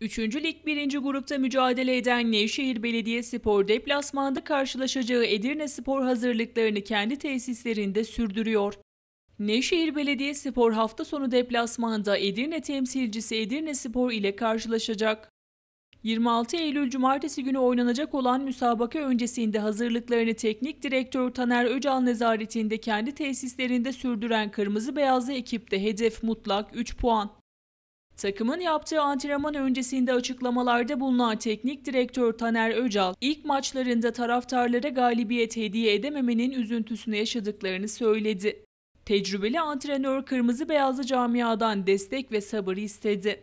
3. Lig 1. grupta mücadele eden Nevşehir Belediyespor deplasmanda karşılaşacağı Edirne Spor hazırlıklarını kendi tesislerinde sürdürüyor. Nevşehir Belediyespor hafta sonu deplasmanda Edirne temsilcisi Edirne Spor ile karşılaşacak. 26 Eylül Cumartesi günü oynanacak olan müsabaka öncesinde hazırlıklarını teknik direktör Taner Öcal nezaretinde kendi tesislerinde sürdüren Kırmızı Beyazlı ekipte hedef mutlak 3 puan. Takımın yaptığı antrenman öncesinde açıklamalarda bulunan teknik direktör Taner Öcal, ilk maçlarında taraftarlara galibiyet hediye edememenin üzüntüsünü yaşadıklarını söyledi. Tecrübeli antrenör kırmızı beyazlı camiadan destek ve sabır istedi.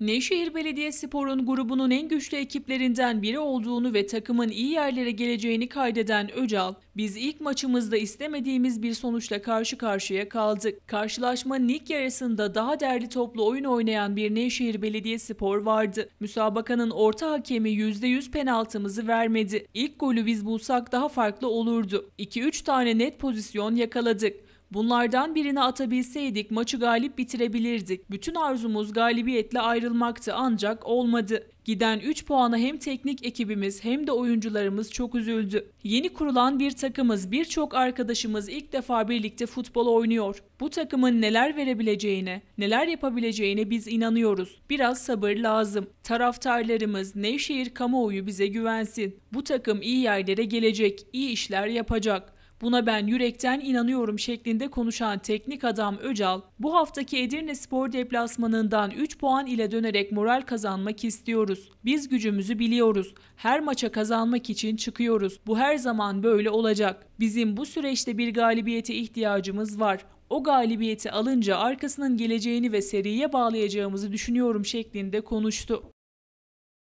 Nevşehir Belediyespor'un grubunun en güçlü ekiplerinden biri olduğunu ve takımın iyi yerlere geleceğini kaydeden Öcal, biz ilk maçımızda istemediğimiz bir sonuçla karşı karşıya kaldık. Karşılaşmanın ilk yarısında daha derli toplu oyun oynayan bir Nevşehir Belediyespor vardı. Müsabakanın orta hakemi %100 penaltımızı vermedi. İlk golü biz bulsak daha farklı olurdu. 2-3 tane net pozisyon yakaladık. Bunlardan birini atabilseydik maçı galip bitirebilirdik. Bütün arzumuz galibiyetle ayrılmaktı ancak olmadı. Giden 3 puana hem teknik ekibimiz hem de oyuncularımız çok üzüldü. Yeni kurulan bir takımız, birçok arkadaşımız ilk defa birlikte futbol oynuyor. Bu takımın neler verebileceğine, neler yapabileceğine biz inanıyoruz. Biraz sabır lazım. Taraftarlarımız, Nevşehir kamuoyu bize güvensin. Bu takım iyi yerlere gelecek, iyi işler yapacak. Buna ben yürekten inanıyorum şeklinde konuşan teknik adam Öcal, bu haftaki Edirne Spor deplasmanından 3 puan ile dönerek moral kazanmak istiyoruz. Biz gücümüzü biliyoruz. Her maça kazanmak için çıkıyoruz. Bu her zaman böyle olacak. Bizim bu süreçte bir galibiyete ihtiyacımız var. O galibiyeti alınca arkasının geleceğini ve seriye bağlayacağımızı düşünüyorum şeklinde konuştu.